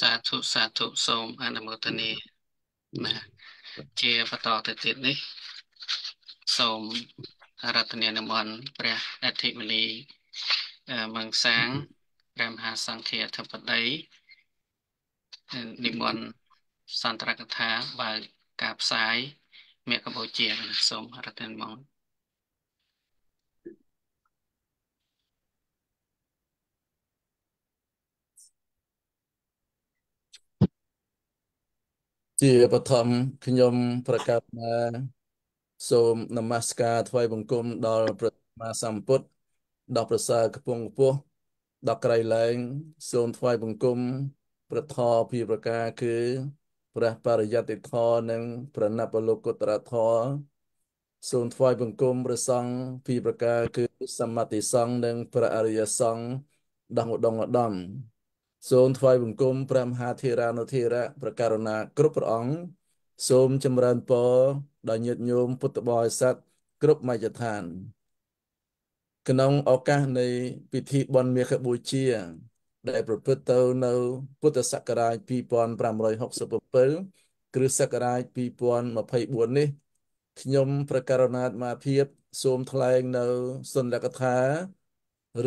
សាធុសាធុសូមអនុមោទនាណាជាបន្តទៅទៀតនេះ សូមរតនានិមន្តព្រះអធិមនីមង្សាងព្រះមហាសង្ឃាធិបតីនិមន្តសន្ត្រកថាបើកការផ្សាយមេកបោជាសូមរតនានិមន្តជាបឋមខ្ញុំប្រកាសថាសូមនមស្ការថ្វាយបង្គំដល់ព្រះសម្មាសម្ពុទ្ធដល់ប្រសើរខ្ពង់ខ្ពស់ដល់ក្រៃលែងសូមថ្វាយបង្គំព្រះធម៌ពីប្រការគឺព្រះបរិយត្តិធម៌និងប្រណបលោកុត្តរធម៌សូមថ្វាយបង្គំព្រះសង្ឃពីប្រការគឺសម្មាទិសង្ឃនិងព្រះអរិយសង្ឃដល់ឧត្តមឧត្តមសូមថ្វាយបង្គំព្រះមហាធេរានុធេរៈប្រការុណាគ្រប់ព្រះអង្គសូមចម្រើនពរដល់ញាតិញោមពុទ្ធបរិស័ទគ្រប់មជ្ឈដ្ឋាន ក្នុងឱកាសនៃ ពិធីបុណ្យមាឃបូជា ដែលប្រព្រឹត្តទៅនៅ ពុទ្ធសករាជ2567គ្រិស្តសករាជ2024នេះខ្ញុំ ប្រកាសណាតមកភាព សូមថ្លែងនៅសន្និកថា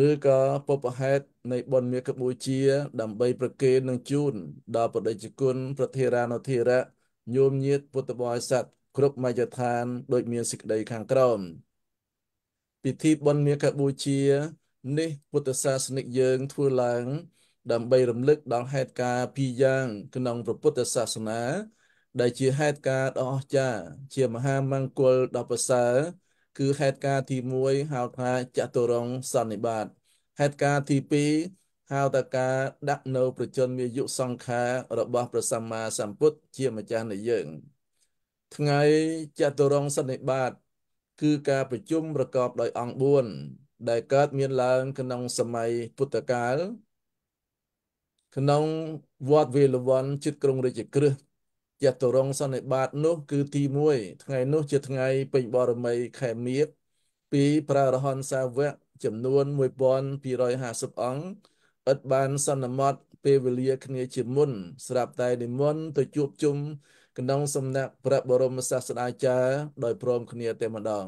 ឬក៏ពុពហេតុនៃបុណ្យមាឃបូជាដើម្បីប្រគេននឹងជូនដល់បដិជគុណប្រធារានុធិរៈញោមញាតពុទ្ធបរិស័ទគ្រប់មជ្ឈដ្ឋានដូចមានសេចក្តីខាងក្រោមពិធីបុណ្យមាឃបូជានេះពុទ្ធសាសនិកយើងធ្វើឡើង ដើម្បីរំលឹកដល់ហេតុការណ៍ពីរយ៉ាង ក្នុងព្រះពុទ្ធសាសនាដែលជាហេតុការណ៍ដ៏អស្ចារ្យជាមហាមង្គលដ៏ប្រសើរគឺហេតុការទី1ហៅថាចតុរង្គសន្និបាតហេតុការទី2ហៅថាការដាក់នៅ ប្រជញ្ញមាយុសង្ខាររបស់ព្រះសម្មាសម្ពុទ្ធជាម្ចាស់នៃយើង ថ្ងៃចតុរង្គសន្និបាត គឺការប្រជុំប្រកបដោយអង្គ4ដែលកើតមានឡើង ក្នុងសម័យពុទ្ធកាលក្នុងវត្តវេលវ័នជិតក្រុងរាជក្រឹសចតុរង្គសន្និបាតនោះ គឺទី1ថ្ងៃនោះ ជាថ្ងៃពេញបរមីខែមៀកពីព្រះរហន្តសាវកចំនួន1250អង្គឥតបានសន្មត់ពេលវេលាគ្នាជាមុនស្រាប់តែនិមន្តទៅជួបជុំក្នុងសំណាក់ព្រះបរមសាស្តាចារ្យដោយព្រមគ្នាតែម្ដង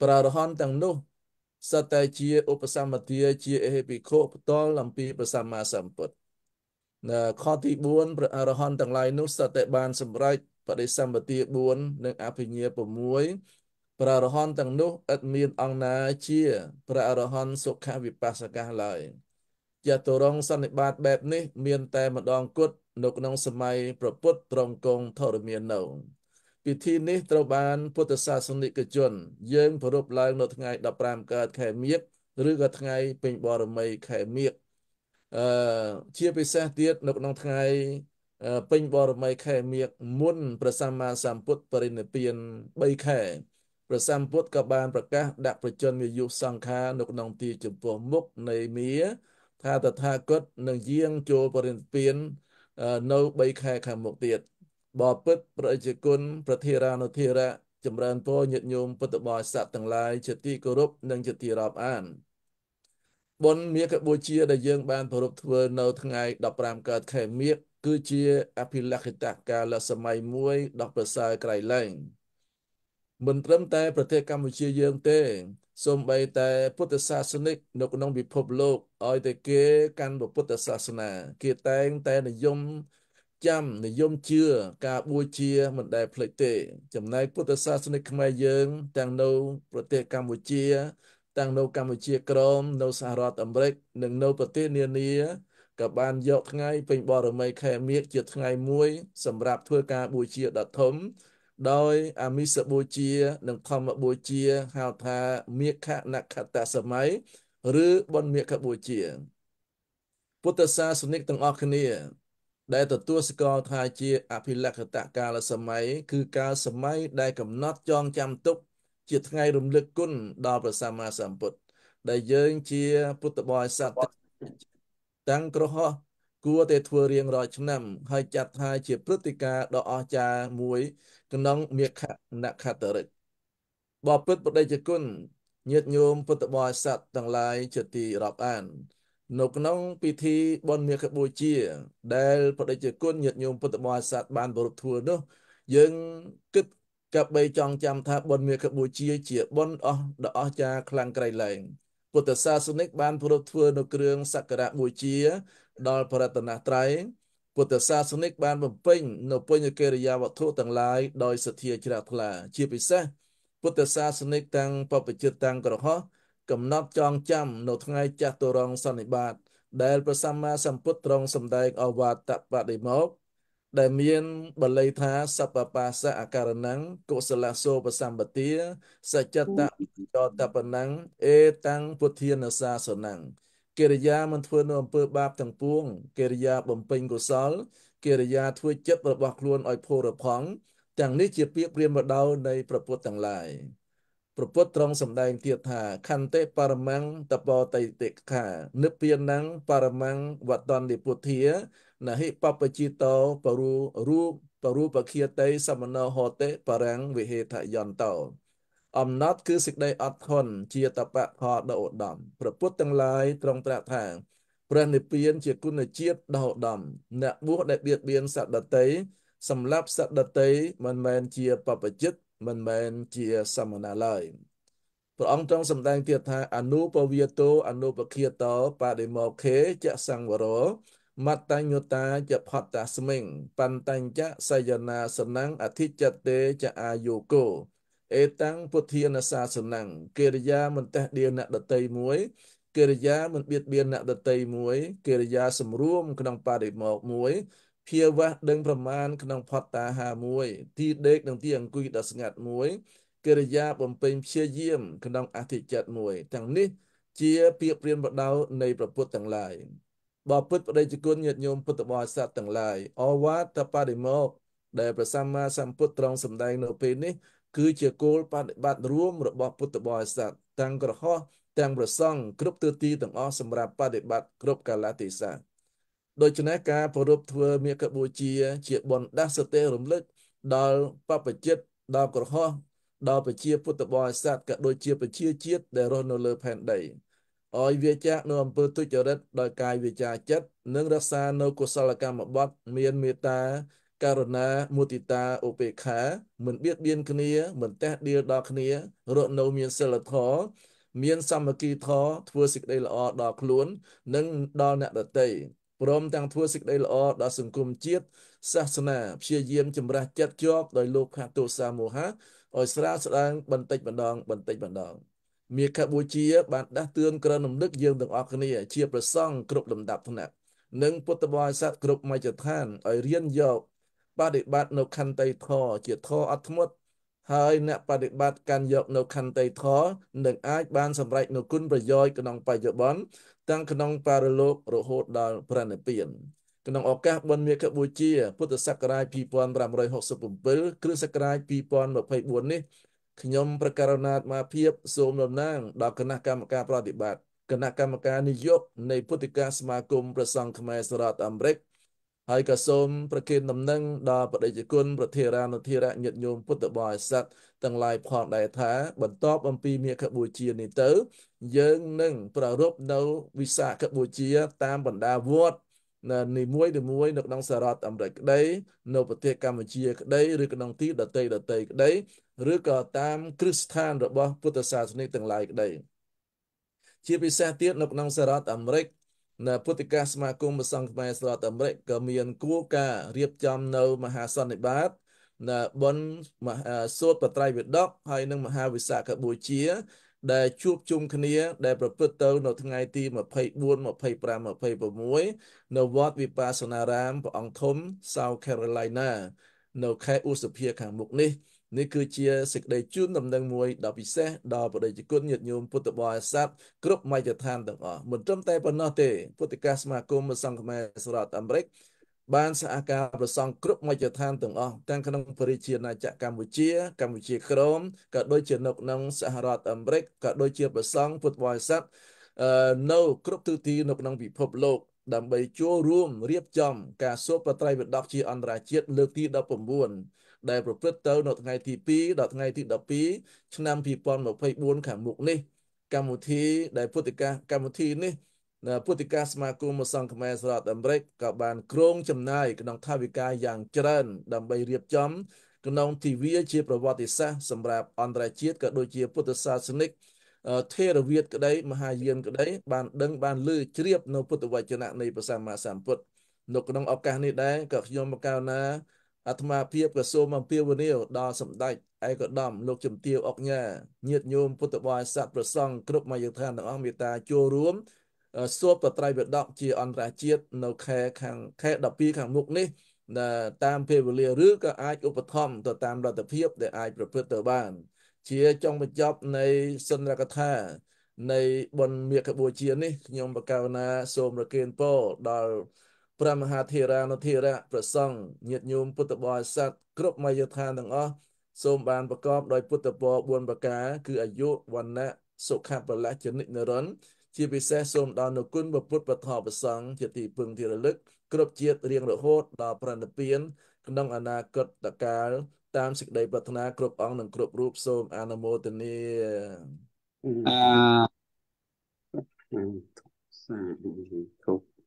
ព្រះរហន្តទាំងនោះសតតែជាឧបសម្បទាជាអហេភិក្ខុផ្ទាល់អំពីព្រះសម្មាសម្ពុទ្ធខទី4ព្រះអរហន្តទាំងឡាយនោះសតេបាន សម្រេចបដិសម្បទា4និងអភិញ្ញា6ព្រះអរហន្តទាំងនោះឥតមានអង្គណាជាព្រះអរហន្តសុខវិបស្សកៈឡើយជាតរងសន្និបាតបែបនេះមានតែម្ដងគត់នៅក្នុងសម័យប្រពុតត្រង់កងធរមាននៅពិធីនេះត្រូវបានពុទ្ធសាសនិកជន យើងប្រារព្ធឡើងនៅថ្ងៃ15កើតខែមៀកឬក៏ថ្ងៃ ពេញបរមីខែមៀកអឺជាពិសេសទៀតនៅក្នុងថ្ងៃពេញបរមីខែមៀកមុនព្រះសម្មាសម្ពុទ្ធបរិនិព្វាន3ខែព្រះសម្ពុទ្ធក៏បានប្រកាសដាក់ប្រជញ្ញវាយុសង្ខារនៅក្នុងទីចំពោះមុខនៃមាថាតថាគតនឹងយាងចូលបរិនិព្វាននៅ3ខែខាងមុខទៀតបពិតប្រជាគុណប្រធារានុធារៈចម្រើនពរញាតិញោមពុទ្ធបរិស័ទទាំងឡាយជាទីគោរពនិងជាទីរាប់អានបុណ្យមាឃបូជាដែលយើង បានប្រពធ្វើនៅថ្ងៃ15កើតខែមាឃគឺជាអភិលក្ខិតកាលសម័យមួយដ៏ប្រសើរក្រៃលែងមិនត្រឹមតែប្រទេសកម្ពុជាយើងទេសូម្បីតែពុទ្ធសាសនិក នៅក្នុងពិភពលោកឲ្យតែគេកាន់ពុទ្ធសាសនាគេតែងតែនិយមចាំនិយមជឿការបួជាមិនដែលភ្លេចទេចំណែកពុទ្ធសាសនិកខ្មែរយើងទាំងនៅប្រទេសកម្ពុជាទាំងនៅកម្ពុជាក្រមនៅសហរដ្ឋអាមេរិក និងនៅប្រទេសនានាក៏បានយកថ្ងៃពេញបរមី ខែមាឃជាថ្ងៃមួយ សម្រាប់ធ្វើការបូជាដ៏ធំដោយអាមិសបូជា និងធម្មបូជាហៅថាមាឃណខតសម័យឬបុណ្យមាឃបូជាពុទ្ធសាសនិកទាំងអស់គ្នា ដែលទទួលស្គាល់ថាជាអភិលក្ខតកាលសម័យគឺកាលសម័យដែលកំណត់ចងចាំទុកជាថ្ងៃរំលឹកគុណដល់ព្រះសម្មាសម្ពុទ្ធដែលយើងជាពុទ្ធបរិស័ទទាំងក្រហមគួរតែធ្វើរៀងរាល់ឆ្នាំ ហើយចាត់ថាជាព្រឹត្តិការណ៍ដ៏អស្ចារ្យមួយ ក្នុងមេខណខតរិកបបិទ្ធបដិជគុណញាតិញោមពុទ្ធបរិស័ទទាំងឡាយជាទីរាប់អាន នៅក្នុងពិធីបុណ្យមេខបូជា ដែលបដិជគុណញាតិញោមពុទ្ធបរិស័ទបានប្រពន្ធធ្វើនោះ យើងគិតកបីចង់ចាំថាបុណ្យមាឃកម្ពុជាជាបុណ្យអស់ដ៏អស្ចារ្យខ្លាំងក្រៃលែងពុទ្ធសាសនិកបានប្រពធ្វើនៅគ្រឿងសក្ការៈបូជា ដល់ប្រតនត្រ័យពុទ្ធសាសនិកបាន បំពេញនៅពុញកិរិយាវត្ថុទាំងឡាយដោយសទ្ធាជ្រះថ្លា ជាពិសេសពុទ្ធសាសនិកទាំង បព្វជិតទាំងក្រហោះកំណត់ចងចាំនៅថ្ងៃចាស់ទរង សន្និបាតដែលព្រះសម្មាសម្ពុទ្ធទ្រង់សម្ដែងអវតបដិមកដែលមានបល័យថាសពបាសអការណੰកុសលសោបសម្បទា សច្ចតចតបណੰអេតាំងពុធានសាសនੰកិរិយា មិនធ្វើនៅអំពើបាបទាំងពួងកិរិយាបំពេញកុសលកិរិយាធ្វើចិត្តរបស់ខ្លួនឲ្យផូរផង់ទាំងនេះជាពាក្យព្រាមបដៅនៃព្រះពុទ្ធទាំងឡាយ។ព្រះពុទ្ធទ្រង់សម្ដែងទៀតថាខន្តិបរមង្គតបតិតិខានិព្វានំបរមង្គវតន្តិពុទ្ធាណហិបពជិតោបរូរូបបរូបគាតិសមណោហតិបរាំងវិហេថយន្តោអំណត់គឺសេចក្តីអត់ធន់ជាតបៈផលដ៏ឧត្តមព្រះពុទ្ធទាំងឡាយទ្រង់ត្រាស់ថាព្រះនិព្វានជាគុណជាតិដ៏ឧត្តមអ្នកបួសដែលបៀតបៀនសត្វដតីសម្រាប់សត្វដតីមិនមែនជាបព្វជិតមិនមែនជាសមណៈឡើយព្រះអង្គទ្រង់សម្ដែងទៀតថាអនុពវាទោអនុបខាតោបដិមោខេចសង្វរោមត្តញ្ញតាចផតតាស្មិងបន្តញ្ញសយនាសនំអធិចតេចអាយុគោអេតាំងពុទ្ធានសាសនំកិរិយាមិនតេះដៀនអ្នកដតីមួយកិរិយាមិនបៀតបៀនអ្នកដតីមួយកិរិយាសម្រួម ក្នុងបរិមោកមួយភាវៈដឹងប្រមាណក្នុងផតតាហាមួយទីដេកនិងទីអង្គុយដ៏ស្ងាត់មួយកិរិយាបំពេញព្យាយាម ក្នុងអធិចិត្តមួយទាំងនេះ ជាពាក្យព្រានបដៅនៃប្រពុតទាំងឡាយបបពុតបដិជគុណញាតិញោមពុទ្ធបរិស័ទទាំងឡាយអវាទបរិមោកដែលព្រះសម្មាសម្ពុទ្ធទ្រង់សម្ដែងនៅពេលនេះគឺជាគោលបដិបត្តិរួមរបស់ពុទ្ធបរិស័ទទាំងក្រហោះទាំងប្រសង់គ្រប់ទិសទីទាំងអស់សម្រាប់បដិបត្តិគ្រប់កាលៈទេសៈដូច្នេះការប្រពធ្វើមេកបូជាជាបណ្ដាសតិរំលឹកដល់បពជិតដល់ក្រហោះដល់ប្រជាពុទ្ធបរិស័ទក៏ដូចជាប្រជាជាតិដែលរស់នៅលើផែនដីឲ្យវាចាក់នៅអំពើទុច្ចរិតដោយកាយវាចាចិត្តនិងរក្សានៅកុសលកម្មបត្តិមានមេត្តាករណាមុទិតាឧបេក្ខាមិនបៀតបៀនគ្នាមិនតេះដៀលដល់គ្នារត់នៅមានសិលធម៌មានសាមគ្គីធម៌ធ្វើសេចក្តីល្អដល់ខ្លួន និងដល់អ្នកដទៃព្រមទាំងធ្វើសេចក្តីល្អដល់សង្គមជាតិសាសនាព្យាយាមចម្រាស់ចិត្តជាប់ដោយលោភៈទោសៈមោហៈឲ្យស្រាលស្ដាងបន្តិចម្ដងបន្តិចម្ដងមេខបុជាបានដាស់តឿនក្រណំនឹកយើងទាំងអស់គ្នាជាប្រសង់គ្រប់លំដាប់ថ្នាក់ និងពុទ្ធបរិស័ទគ្រប់មជ្ឈដ្ឋានឲ្យរៀនយកបដិបត្តិនៅខន្តីធរជាធរអត់ធ្មត់ហើយអ្នកបដិបត្តិកាន់យកនៅខន្តីធរនឹងអាចបាន សម្រេចនូវគុណប្រយោជន៍ក្នុងបច្ចុប្បន្នទាំងក្នុងបរិលោករហូតដល់ប្រណិព្វាន ក្នុងឱកាសបុណ្យមាឃបូជាពុទ្ធសករាជ2567គ្រិស្តសករាជ2024នេះខ្ញុំប្រកាសណាតមកភាពសូមដំណាងដល់គណៈកម្មការប្រតិបត្តិគណៈកម្មការនយោបាយនៃពុទ្ធិកាសមាគមប្រសង់ខ្មែរសហរដ្ឋអាមេរិកហើយក៏សូមប្រគេនដំណឹងដល់បដិជគុណប្រធារានុធារៈញាតិញោមពុទ្ធបរិស័ទទាំងឡាយផងដែរថា បន្ទាប់អំពីមាឃបូជានេះទៅ យើងនឹងប្រារព្ធនៅវិសាខបូជា តាមបណ្ដាវត្តនីមួយនីមួយនៅក្នុងសហរដ្ឋអាមេរិកក្តីនៅប្រទេសកម្ពុជាក្តីឬក្នុងទីដតីដតីក្តីឬក៏តាមគ្រឹះស្ថានរបស់ពុទ្ធសាសនិកទាំងឡាយក្តីជាពិសេសទៀតនៅក្នុងសហរដ្ឋអាមេរិកនៅពុទ្ធិកាសមាគមប្រសង់ខ្មែរស្រដ្ឋអាមេរិកក៏មានគួរការរៀបចំនៅមហាសន្និបាតនៅបុណ្យសូត្របត្រៃវិដកហើយនឹងមហាវិសាខបូជា ដែលជួបជុំគ្នាដែលប្រព្រឹត្តទៅនៅថ្ងៃទី24 25 26នៅវត្តវិបាសនារាមព្រះអង្គធំ South Carolina នៅខេត្តឧសភាខាងមុខនេះនេះគឺជាសេចក្តីជូនដំណឹងមួយដ៏ពិសេសដល់ប្រតិជនញាតិញោមពុទ្ធបរិស័ទគ្រប់មជ្ឈដ្ឋានទាំងអស់មិនត្រឹមតែប៉ុណ្ណោះទេពុទ្ធកាសមាគមសង្គមសហរដ្ឋអាមេរិក បានសហការប្រសង់គ្រប់មជ្ឈដ្ឋានទាំងអស់ទាំងក្នុង ព្រះរាជាណាចក្រកម្ពុជាកម្ពុជាក្រមក៏ដូចជានៅក្នុងសហរដ្ឋអាមេរិកក៏ដូចជាប្រសង់ពុទ្ធបរិស័ទនៅគ្រប់ទិសទីនៅក្នុងពិភពលោក ដើម្បីចូលរួមរៀបចំការសូត្របត្រៃវិដកជាអន្តរជាតិលើកទី19ដែលប្រព្រឹត្តទៅនៅថ្ងៃទី2ដល់ថ្ងៃទី12ឆ្នាំ2024ខាងមុខនេះកម្មវិធីដែលពុទ្ធិកាកម្មវិធីនេះពុទ្ធិកាសមាគមសង្ឃខ្មែរសហរដ្ឋអាមេរិកក៏បានគ្រោងចំណាយក្នុងថវិកាយ៉ាងច្រើន ដើម្បីរៀបចំ ក្នុងទិវាជាប្រវត្តិសាស្ត្រសម្រាប់អន្តរជាតិក៏ដូចជាពុទ្ធសាសនិកថេរវាទក្តីមហាយានក្តីបានដឹងបានលើជ្រាបនៅពុទ្ធវចនៈនៃព្រះសម្មាសម្ពុទ្ធនៅក្នុងឱកាសនេះដែរក៏ខ្ញុំមកកៅណាអាត្មាភាពក៏សូមអំពាវនាវដល់សម្ដេចឯកឧត្តមលោកជំទាវអុកញ៉ាញាតិញោមពុទ្ធបរិស័ទប្រសង់គ្រប់មជ្ឈដ្ឋានទាំងអស់មេត្តាចូលរួមសូមប្រត្រៃវដកជា អន្តរជាតិនៅខែខាងខែ12ខាងមុខនេះតាមពេលវេលាឬក៏អាចឧបត្ថម្ភទៅតាមរដ្ឋភាពដែលអាចប្រព្រឹត្តទៅបាន ជាចុងបញ្ចប់នៃសិនរកថា នៃបុណ្យមេឃបូជានេះខ្ញុំបកកណាសូមរកេនពរដល់ព្រះមហាធេរានុធេរៈប្រសង់ញាតិញោមពុទ្ធបរិស័ទគ្រប់មយដ្ឋានទាំងអស់សូមបានប្រកប ដោយពុទ្ធពរ4ប្រការ គឺអាយុវណ្ណៈសុខៈបលៈចនិចនរណជាពិសេសសូមដល់នូវគុណពុទ្ធបធម៌ប្រសង់ជាទីពឹងទីរលឹកគ្រប់ជាតិរៀងរហូតដល់ប្រណិពាន ក្នុងអនាគតកាលតាមសេចក្តីប្រាថ្នាគ្រប់អង្គនិងគ្រប់រូបសូមអនុមោទនាអឺសាធុ